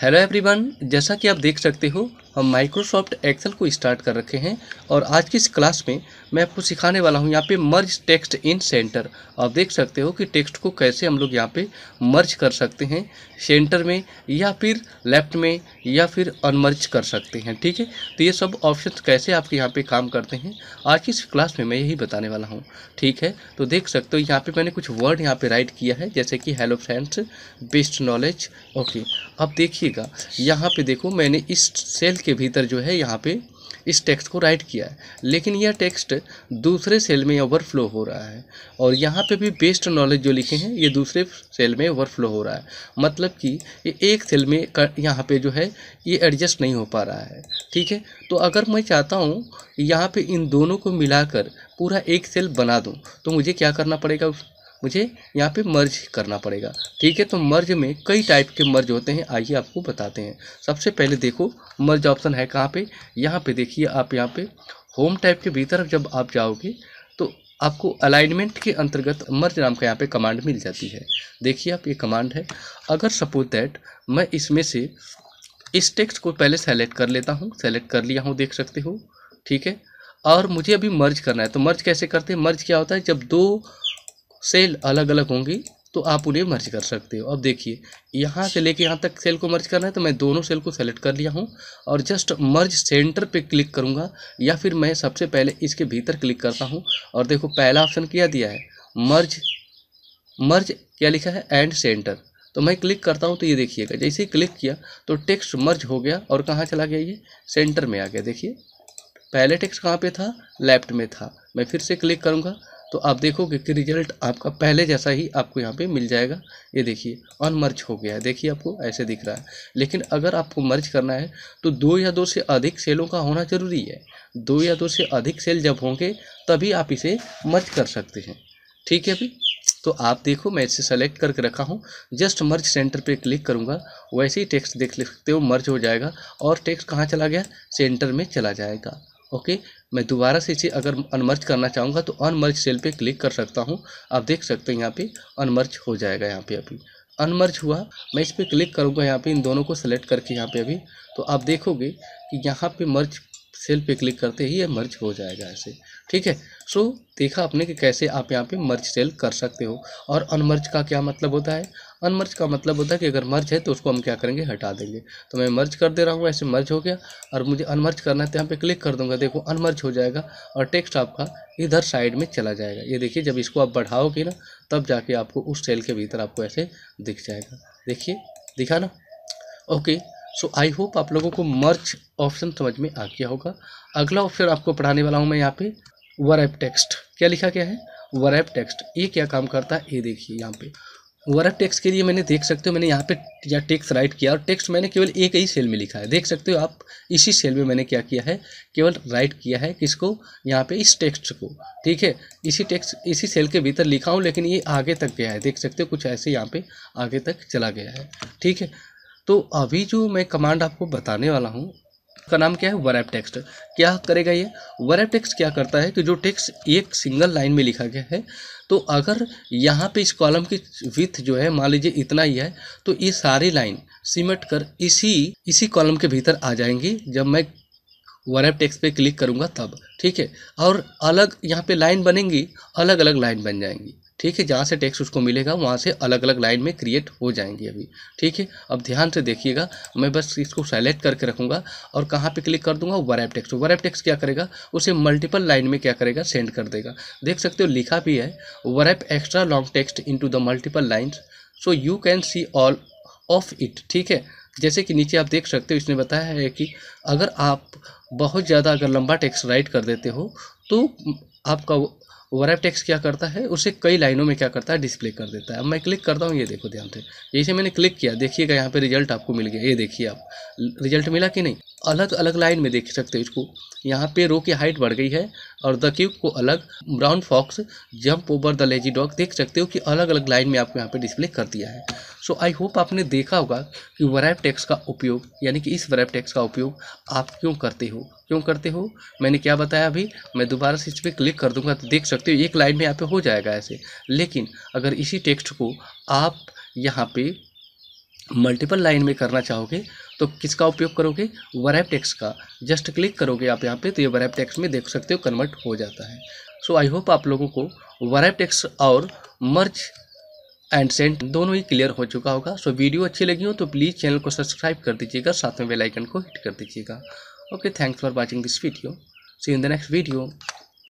hello everyone जैसा कि आप देख सकते हो हम माइक्रोसॉफ्ट एक्सेल को स्टार्ट कर रखे हैं और आज की इस क्लास में मैं आपको सिखाने वाला हूं यहाँ पे मर्ज टेक्स्ट इन सेंटर आप देख सकते हो कि टेक्स्ट को कैसे हम लोग यहाँ पे मर्ज कर सकते हैं सेंटर में या फिर लेफ्ट में या फिर अनमर्ज कर सकते हैं ठीक है तो ये सब ऑप्शन कैसे आपके यहाँ पर काम करते हैं आज की इस क्लास में मैं यही बताने वाला हूँ ठीक है तो देख सकते हो यहाँ पर मैंने कुछ वर्ड यहाँ पर राइट किया है जैसे कि hello friends best knowledge okay अब देखिएगा यहाँ पर देखो मैंने इस सेल के भीतर जो है यहाँ पे इस टेक्स्ट को राइट किया है लेकिन यह टेक्स्ट दूसरे सेल में ओवरफ्लो हो रहा है और यहाँ पे भी बेस्ट नॉलेज जो लिखे हैं ये दूसरे सेल में ओवरफ्लो हो रहा है मतलब कि ये एक सेल में यहाँ पे जो है ये एडजस्ट नहीं हो पा रहा है ठीक है तो अगर मैं चाहता हूँ यहाँ पे इन दोनों को मिलाकर पूरा एक सेल बना दूँ तो मुझे क्या करना पड़ेगा उस मुझे यहाँ पे मर्ज करना पड़ेगा ठीक है तो मर्ज में कई टाइप के मर्ज होते हैं आइए आपको बताते हैं सबसे पहले देखो मर्ज ऑप्शन है कहाँ पे यहाँ पे देखिए आप यहाँ पे होम टाइप के भीतर जब आप जाओगे तो आपको अलाइनमेंट के अंतर्गत मर्ज नाम का यहाँ पे कमांड मिल जाती है देखिए आप ये कमांड है अगर सपोज दैट मैं इसमें से इस टेक्स्ट को पहले सेलेक्ट कर लेता हूँ सेलेक्ट कर लिया हूँ देख सकते हो ठीक है और मुझे अभी मर्ज करना है तो मर्ज कैसे करते हैं मर्ज क्या होता है जब दो सेल अलग अलग होंगी तो आप उन्हें मर्ज कर सकते हो अब देखिए यहाँ से लेके यहाँ तक सेल को मर्ज करना है तो मैं दोनों सेल को सेलेक्ट कर लिया हूँ और जस्ट मर्ज सेंटर पे क्लिक करूँगा या फिर मैं सबसे पहले इसके भीतर क्लिक करता हूँ और देखो पहला ऑप्शन क्या दिया है मर्ज मर्ज क्या लिखा है एंड सेंटर तो मैं क्लिक करता हूँ तो ये देखिएगा जैसे ही क्लिक किया तो टेक्स्ट मर्ज हो गया और कहाँ चला गया ये सेंटर में आ गया देखिए पहले टेक्स्ट कहाँ पर था लेफ्ट में था मैं फिर से क्लिक करूँगा तो आप देखोगे कि रिजल्ट आपका पहले जैसा ही आपको यहाँ पे मिल जाएगा ये देखिए और मर्ज हो गया है देखिए आपको ऐसे दिख रहा है लेकिन अगर आपको मर्ज करना है तो दो या दो से अधिक सेलों का होना ज़रूरी है दो या दो से अधिक सेल जब होंगे तभी आप इसे मर्ज कर सकते हैं ठीक है अभी तो आप देखो मैं इसे सेलेक्ट करके रखा हूँ जस्ट मर्ज सेंटर पे क्लिक करूँगा वैसे ही टेक्स्ट देख सकते हो मर्ज हो जाएगा और टेक्स्ट कहाँ चला गया सेंटर में चला जाएगा ओके मैं दोबारा से इसे अगर अनमर्ज करना चाहूँगा तो अनमर्ज सेल पे क्लिक कर सकता हूँ आप देख सकते हैं यहाँ पे अनमर्ज हो जाएगा यहाँ पे अभी अनमर्ज हुआ मैं इस पर क्लिक करूँगा यहाँ पे इन दोनों को सेलेक्ट करके यहाँ पे अभी तो आप देखोगे कि यहाँ पे मर्ज सेल पे क्लिक करते ही ये मर्ज हो जाएगा ऐसे ठीक है सो देखा आपने कि कैसे आप यहाँ पे मर्ज सेल कर सकते हो और अनमर्ज का क्या मतलब होता है अनमर्ज का मतलब होता है कि अगर मर्ज है तो उसको हम क्या करेंगे हटा देंगे तो मैं मर्ज कर दे रहा हूँ ऐसे मर्ज हो गया और मुझे अनमर्ज करना है तो यहाँ पे क्लिक कर दूंगा देखो अनमर्ज हो जाएगा और टेक्स्ट आपका इधर साइड में चला जाएगा ये देखिए जब इसको आप बढ़ाओगे ना तब जाके आपको उस सेल के भीतर आपको ऐसे दिख जाएगा देखिए दिखा ना ओके सो आई होप आप लोगों को मर्च ऑप्शन समझ में आ गया होगा अगला ऑप्शन आपको पढ़ाने वाला हूँ मैं यहाँ पे वरएप टेक्स्ट क्या लिखा गया है वरएप टेक्स्ट ये क्या काम करता है ये देखिए यहाँ पे वरएप टेक्स्ट के लिए मैंने देख सकते हो मैंने यहाँ पे या टेक्स्ट राइट किया और टेक्स्ट मैंने केवल एक ही सेल में लिखा है देख सकते हो आप इसी सेल में मैंने क्या किया है केवल राइट किया है किसको यहाँ पे इस टेक्स्ट को ठीक है इसी टेक्स्ट इसी सेल के भीतर लिखा हूँ लेकिन ये आगे तक गया है देख सकते हो कुछ ऐसे यहाँ पे आगे तक चला गया है ठीक है तो अभी जो मैं कमांड आपको बताने वाला हूँ का नाम क्या है वरैप टेक्स्ट क्या करेगा ये वरैप टेक्स्ट क्या करता है कि जो टेक्स्ट एक सिंगल लाइन में लिखा गया है तो अगर यहाँ पे इस कॉलम की विथ जो है मान लीजिए इतना ही है तो ये सारी लाइन सिमट कर इसी इसी कॉलम के भीतर आ जाएंगी जब मैं वन ऐप टेक्स्ट पे क्लिक करूँगा तब ठीक है और अलग यहाँ पे लाइन बनेंगी अलग अलग लाइन बन जाएंगी ठीक है जहाँ से टेक्स्ट उसको मिलेगा वहाँ से अलग अलग लाइन में क्रिएट हो जाएंगी अभी ठीक है अब ध्यान से देखिएगा मैं बस इसको सेलेक्ट करके रखूँगा और कहाँ पे क्लिक कर दूंगा वरैप टेक्स वरैप टेक्स क्या करेगा उसे मल्टीपल लाइन में क्या करेगा सेंड कर देगा देख सकते हो लिखा भी है wrap extra long text in the multiple lines so you can see all of it ठीक है जैसे कि नीचे आप देख सकते हो इसने बताया है कि अगर आप बहुत ज़्यादा अगर लंबा टैक्स राइट कर देते हो तो आपका वराइव टैक्स क्या करता है उसे कई लाइनों में क्या करता है डिस्प्ले कर देता है अब मैं क्लिक करता हूँ ये देखो ध्यान से जैसे मैंने क्लिक किया देखिएगा यहाँ पे रिजल्ट आपको मिल गया ये देखिए आप रिजल्ट मिला कि नहीं अलग अलग लाइन में देख सकते हो इसको यहाँ पे रो की हाइट बढ़ गई है और द क्यूब को अलग brown fox jump over the lazy dog देख सकते हो कि अलग अलग लाइन में आपको यहाँ पर डिस्प्ले कर दिया है सो आई होप आपने देखा होगा कि वराइव टैक्स का उपयोग यानी कि इस वराइव टैक्स का उपयोग आप क्यों करते हो क्यों करते हो मैंने क्या बताया अभी मैं दोबारा से इस पर क्लिक कर दूंगा तो देख सकते हो एक लाइन में यहाँ पे हो जाएगा ऐसे लेकिन अगर इसी टेक्स्ट को आप यहाँ पे मल्टीपल लाइन में करना चाहोगे तो किसका उपयोग करोगे वराइव टैक्स का जस्ट क्लिक करोगे आप यहाँ पर तो ये वराइव टैक्स में देख सकते हो कन्वर्ट हो जाता है सो आई होप आप लोगों को वराइव टैक्स और मर्ज एंड सेंट दोनों ही क्लियर हो चुका होगा सो वीडियो अच्छी लगी हो तो प्लीज़ चैनल को सब्सक्राइब कर दीजिएगा साथ में बेल आइकन को हिट कर दीजिएगा okay thanks for watching this video see in the next video